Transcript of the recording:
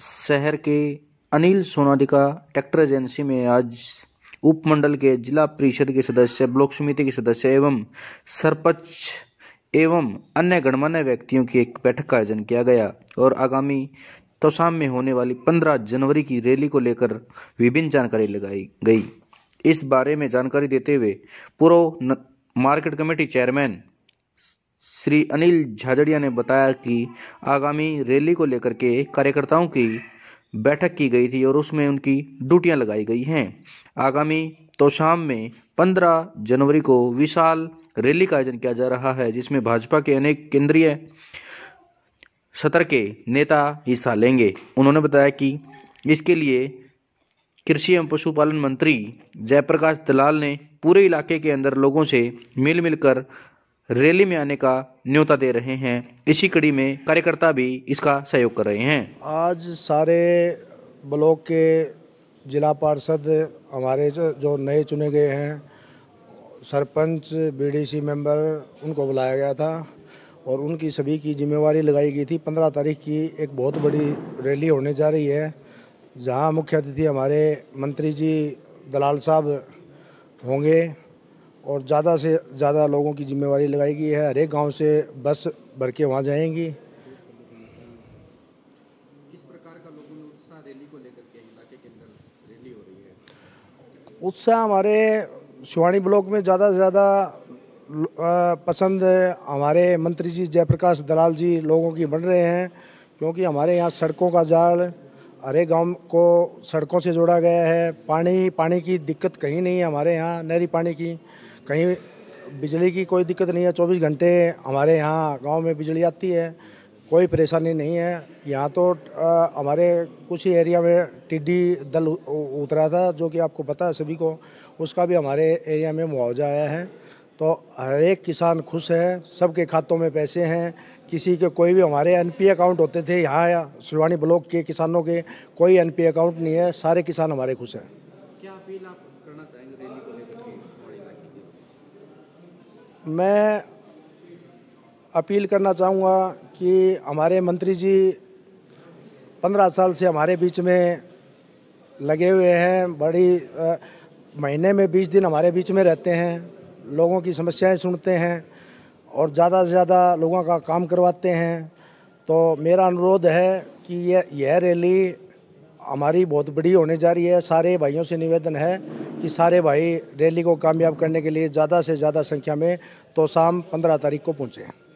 शहर के Anil सोनाडिका tractor agency में आज उपमंडल के जिला परिषद के सदस्य ब्लॉक समिति के सदस्य एवं सरपंच एवं अन्य गणमान्य व्यक्तियों की एक बैठक का आयोजन किया गया और आगामी तोसाम में होने वाली 15 जनवरी की रैली को लेकर विभिन्न जानकारी लगाई गई इस बारे में जानकारी देते हुए पूर्व market committee chairman Shri Anil Jhajharia ने बताया कि आगामी रैली को लेकर के कार्यकर्ताओं की बैठक की गई थी और उसमें उनकी ड्यूटियां लगाई गई हैं आगामी तो शाम में 15 जनवरी को विशाल रैली का आयोजन किया जा रहा है जिसमें भाजपा के अनेक केंद्रीय सतर के नेता हिस्सा लेंगे उन्होंने बताया कि इसके लिए कृषि एवं पशुपालन मंत्री जयप्रकाश दलाल ने पूरे इलाके के अंदर लोगों से मिल मिलकर रैली में आने का न्योता दे रहे हैं इसी कड़ी में कार्यकर्ता भी इसका सहयोग कर रहे हैं आज सारे ब्लॉक के जिला पार्षद हमारे जो, नए चुने गए हैं सरपंच बीडीसी मेंबर उनको बुलाया गया था और उनकी सभी की जिम्मेवारी लगाई गई थी पंद्रह तारीख की एक बहुत बड़ी रैली होने जा रही है जहां मुख्य अतिथि हमारे मंत्री जी दलाल साहब होंगे और ज़्यादा से ज़्यादा लोगों की जिम्मेवारी लगाई गई है हर एक गाँव से बस भर के वहाँ जाएंगी उत्साह हमारे शिवानी ब्लॉक में ज़्यादा से ज़्यादा पसंद हमारे मंत्री जी जयप्रकाश दलाल जी लोगों की बन रहे हैं क्योंकि हमारे यहाँ सड़कों का जाल हरे गांव को सड़कों से जोड़ा गया है पानी पानी की दिक्कत कहीं नहीं है हमारे यहाँ नहरी पानी की कहीं बिजली की कोई दिक्कत नहीं है चौबीस घंटे हमारे यहाँ गाँव में बिजली आती है कोई परेशानी नहीं है यहाँ तो हमारे कुछ ही एरिया में टिड्डी दल उतरा था जो कि आपको पता है सभी को उसका भी हमारे एरिया में मुआवजा आया है तो हर एक किसान खुश है सबके खातों में पैसे हैं किसी के कोई भी हमारे एन अकाउंट होते थे यहाँ या शिवानी ब्लॉक के किसानों के कोई एन अकाउंट नहीं है सारे किसान हमारे खुश हैं मैं अपील करना चाहूँगा कि हमारे मंत्री जी पंद्रह साल से हमारे बीच में लगे हुए हैं बड़ी महीने में बीस दिन हमारे बीच में रहते हैं लोगों की समस्याएं सुनते हैं और ज़्यादा से ज़्यादा लोगों का काम करवाते हैं तो मेरा अनुरोध है कि यह यह रैली हमारी बहुत बड़ी होने जा रही है सारे भाइयों से निवेदन है कि सारे भाई रैली को कामयाब करने के लिए ज़्यादा से ज़्यादा संख्या में तो शाम पंद्रह तारीख को पहुँचें